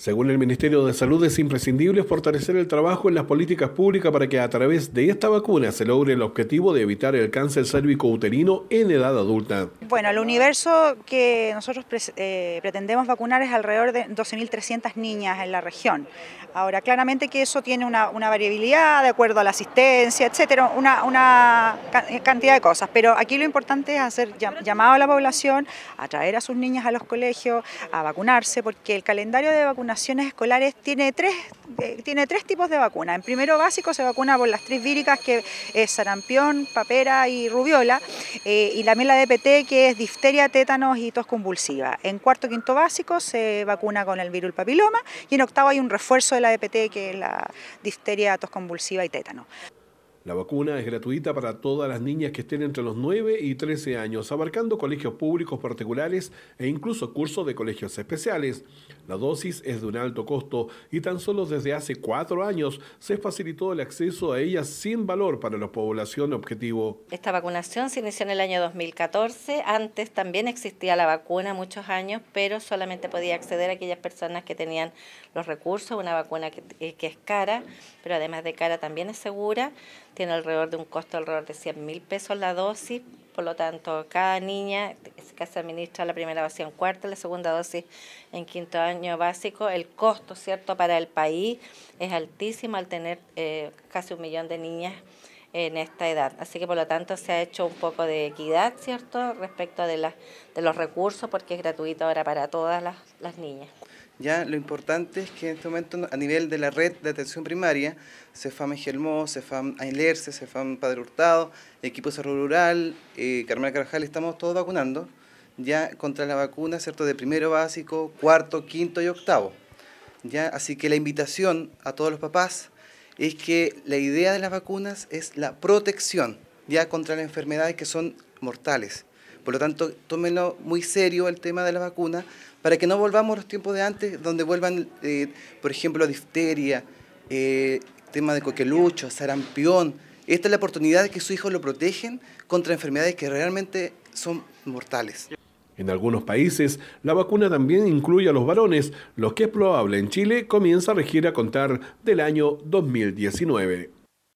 Según el Ministerio de Salud, es imprescindible fortalecer el trabajo en las políticas públicas para que a través de esta vacuna se logre el objetivo de evitar el cáncer cérvico uterino en edad adulta. Bueno, el universo que nosotros eh, pretendemos vacunar es alrededor de 12.300 niñas en la región. Ahora, claramente que eso tiene una, variabilidad de acuerdo a la asistencia, etcétera, una, eh, cantidad de cosas, pero aquí lo importante es hacer llamado a la población, a traer a sus niñas a los colegios, a vacunarse, porque el calendario de vacunaciones escolares tiene tres, eh, tiene tres tipos de vacunas. En primero básico se vacuna por las tres víricas que es sarampión, papera y rubiola, y la DPT que es difteria, tétanos y tos convulsiva. En cuarto, quinto básico se vacuna con el virus papiloma y en octavo hay un refuerzo de la EPT que es la difteria, tos convulsiva y tétano. La vacuna es gratuita para todas las niñas que estén entre los 9 y 13 años, abarcando colegios públicos particulares e incluso cursos de colegios especiales. La dosis es de un alto costo y tan solo desde hace cuatro años se facilitó el acceso a ella sin valor para la población objetivo. Esta vacunación se inició en el año 2014. Antes también existía la vacuna muchos años, pero solamente podía acceder a aquellas personas que tenían los recursos, una vacuna que, eh, que es cara, pero además de cara también es segura tiene alrededor de un costo alrededor de 100 mil pesos la dosis, por lo tanto, cada niña que se administra la primera dosis en cuarto, la segunda dosis en quinto año básico, el costo, ¿cierto?, para el país es altísimo al tener eh, casi un millón de niñas en esta edad. Así que por lo tanto se ha hecho un poco de equidad, ¿cierto?, respecto de, la, de los recursos, porque es gratuito ahora para todas las, las niñas. Ya lo importante es que en este momento a nivel de la red de atención primaria, CEFAM Gelmó, CEFAM Ailerce, CEFAM Padre Hurtado, Equipo Cerro Rural, eh, Carmela Carajal, estamos todos vacunando ya contra la vacuna, ¿cierto? De primero básico, cuarto, quinto y octavo. Ya, así que la invitación a todos los papás es que la idea de las vacunas es la protección ya contra las enfermedades que son mortales. Por lo tanto, tómenlo muy serio el tema de la vacuna para que no volvamos a los tiempos de antes, donde vuelvan, eh, por ejemplo, difteria, eh, tema de coquelucho, sarampión. Esta es la oportunidad de que sus hijos lo protegen contra enfermedades que realmente son mortales. En algunos países, la vacuna también incluye a los varones, lo que es probable en Chile comienza a regir a contar del año 2019.